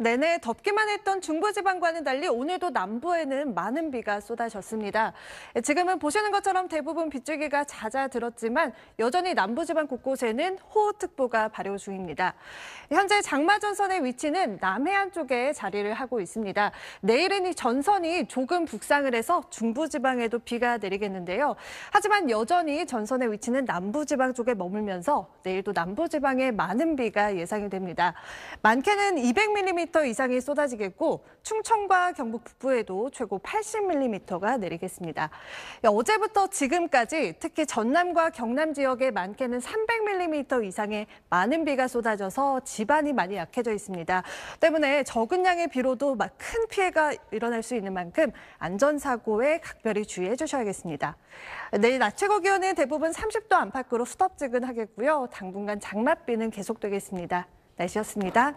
내내 덥기만 했던 중부지방과는 달리 오늘도 남부에는 많은 비가 쏟아졌습니다. 지금은 보시는 것처럼 대부분 빗줄기가 잦아들었지만 여전히 남부지방 곳곳에는 호우특보가 발효 중입니다. 현재 장마전선의 위치는 남해안 쪽에 자리를 하고 있습니다. 내일은 이 전선이 조금 북상을 해서 중부지방에도 비가 내리겠는데요. 하지만 여전히 전선의 위치는 남부지방 쪽에 머물면서 내일도 남부지방에 많은 비가 예상이 됩니다. 많게는 200mm 5 0 m 이상이 쏟아지겠고 충청과 경북 북부에도 최고 80mm가 내리겠습니다. 어제부터 지금까지 특히 전남과 경남 지역에 많게는 300mm 이상의 많은 비가 쏟아져서 집안이 많이 약해져 있습니다. 때문에 적은 양의 비로도 큰 피해가 일어날 수 있는 만큼 안전사고에 각별히 주의해 주셔야겠습니다. 내일 낮 최고 기온은 대부분 30도 안팎으로 수덥지근하겠고요. 당분간 장맛비는 계속되겠습니다. 날씨였습니다.